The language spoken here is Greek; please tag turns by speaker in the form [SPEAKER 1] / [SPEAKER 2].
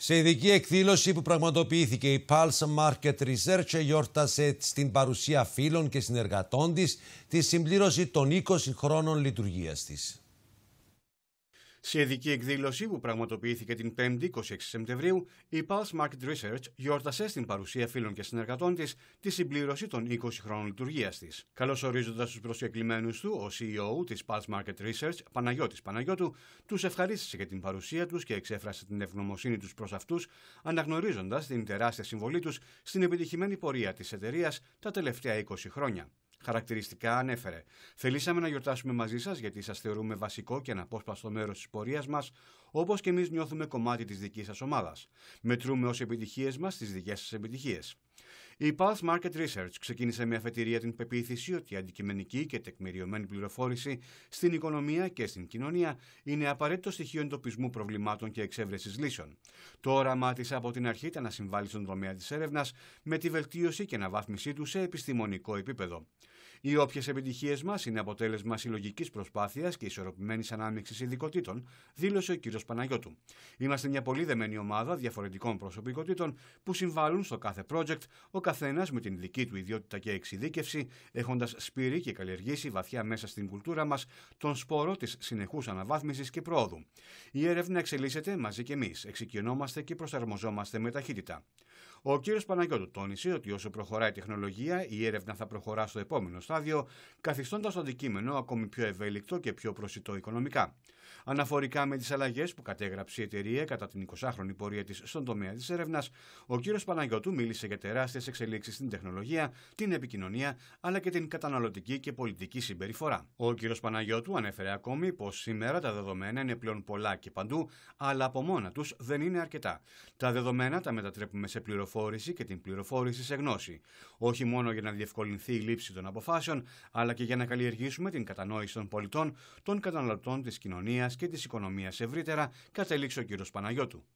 [SPEAKER 1] Σε ειδική εκδήλωση που πραγματοποιήθηκε η Pulse Market Research γιόρτασε στην παρουσία φίλων και συνεργατών της τη συμπλήρωση των 20 χρόνων λειτουργίας της. Σε ειδική εκδήλωση που πραγματοποιήθηκε την 5η 26 Σεπτεμβρίου, η Pulse Market Research γιόρτασε στην παρουσία φίλων και συνεργατών της τη συμπλήρωση των 20 χρόνων λειτουργίας της. Καλωσορίζοντα τους προσκεκλημένους του, ο CEO της Pulse Market Research, Παναγιώτης Παναγιώτου, τους ευχαρίστησε για την παρουσία τους και εξέφρασε την ευγνωμοσύνη τους προς αυτούς, αναγνωρίζοντας την τεράστια συμβολή τους στην επιτυχημένη πορεία της εταιρείας τα τελευταία 20 χρόνια χαρακτηριστικά ανέφερε. Θελήσαμε να γιορτάσουμε μαζί σας γιατί σας θεωρούμε βασικό και αναπόσπαστο μέρος της πορείας μας, όπως και εμείς νιώθουμε κομμάτι της δικής σας ομάδας. Μετρούμε ως επιτυχίες μας τις δικές σας επιτυχίες. Η Pulse Market Research ξεκίνησε με αφετηρία την πεποίθηση ότι η αντικειμενική και τεκμηριωμένη πληροφόρηση στην οικονομία και στην κοινωνία είναι απαραίτητο στοιχείο εντοπισμού προβλημάτων και εξέβρεσης λύσεων. Το όραμά της από την αρχή ήταν να συμβάλλει στον τομέα της έρευνας με τη βελτίωση και αναβάθμιση του σε επιστημονικό επίπεδο. Οι όποιες επιτυχίες μας είναι αποτέλεσμα συλλογικής προσπάθειας και ισορροπημένης ανάμειξης ειδικοτήτων, δήλωσε ο κ. Παναγιώτου. Είμαστε μια πολύ δεμένη ομάδα διαφορετικών προσωπικότητων που συμβάλλουν στο κάθε project, ο καθένας με την δική του ιδιότητα και εξειδίκευση, έχοντας σπείρει και καλλιεργήσει βαθιά μέσα στην κουλτούρα μας τον σπόρο της συνεχούς αναβάθμισης και πρόοδου. Η έρευνα εξελίσσεται μαζί και εμείς, εξοικειωνόμαστε και προσαρμοζόμαστε με ταχύτητα. Ο κ. Παναγιώτου τόνισε ότι όσο προχωράει η τεχνολογία, η έρευνα θα προχωρά στο επόμενο στάδιο, καθιστώντας το αντικείμενο ακόμη πιο ευέλικτο και πιο προσιτό οικονομικά. Αναφορικά με τις αλλαγές που κατέγραψε η εταιρεία κατά την 20χρονη πορεία της στον τομέα της έρευνας, ο κ. Παναγιώτου μίλησε για τεράστιες εξελίξεις στην τεχνολογία, την επικοινωνία αλλά και την καταναλωτική και πολιτική συμπεριφορά. Ο κ. Παναγιώτου ανέφερε ακόμη πως σήμερα τα δεδομένα είναι πλέον πολλά και παντού, αλλά από μόνα τους δεν είναι αρκετά. Τα δεδομένα τα μετατρέπουμε σε πληροφορίες και την πληροφόρηση σε γνώση. Όχι μόνο για να διευκολυνθεί η λήψη των αποφάσεων, αλλά και για να καλλιεργήσουμε την κατανόηση των πολιτών, των καταναλωτών της κοινωνίας και της οικονομίας ευρύτερα, κατέληξε ο κ. Παναγιώτου.